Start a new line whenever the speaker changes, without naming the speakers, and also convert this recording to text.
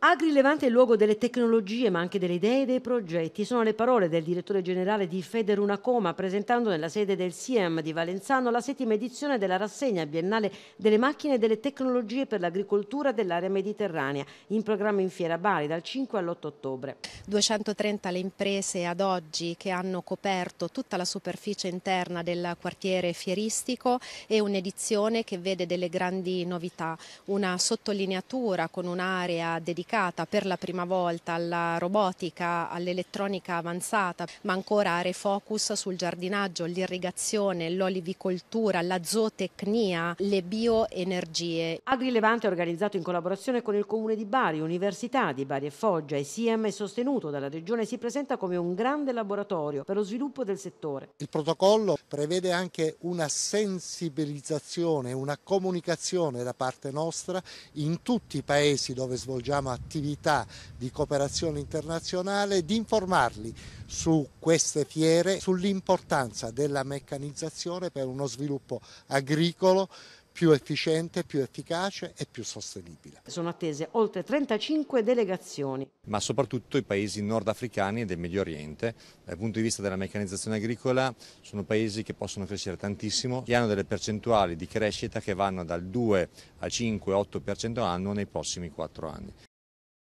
Agri Levante è il luogo delle tecnologie, ma anche delle idee e dei progetti. Sono le parole del direttore generale di Federunacoma, presentando nella sede del SIEM di Valenzano la settima edizione della rassegna biennale delle macchine e delle tecnologie per l'agricoltura dell'area mediterranea, in
programma in Fiera Bari dal 5 all'8 ottobre. 230 le imprese ad oggi che hanno coperto tutta la superficie interna del quartiere fieristico e un'edizione che vede delle grandi novità, una sottolineatura con un'area dedicata dedicata per la prima volta alla robotica, all'elettronica avanzata, ma ancora aree focus sul giardinaggio, l'irrigazione, l'olivicoltura, la zootecnia, le bioenergie. Agrilevante è organizzato in collaborazione con il Comune di Bari,
Università di Bari e Foggia e SIEM sostenuto dalla Regione si presenta come un grande laboratorio per lo sviluppo del settore. Il protocollo prevede anche una sensibilizzazione,
una comunicazione da parte nostra in tutti i paesi dove svolgiamo attività attività di cooperazione internazionale, di informarli su queste fiere, sull'importanza della meccanizzazione per uno sviluppo agricolo
più efficiente, più efficace e più sostenibile. Sono attese oltre 35 delegazioni.
Ma soprattutto i paesi nordafricani e del Medio Oriente, dal punto di vista della meccanizzazione agricola, sono paesi che possono crescere tantissimo e hanno delle percentuali di crescita che vanno dal 2 al 5-8% annuo nei prossimi 4 anni.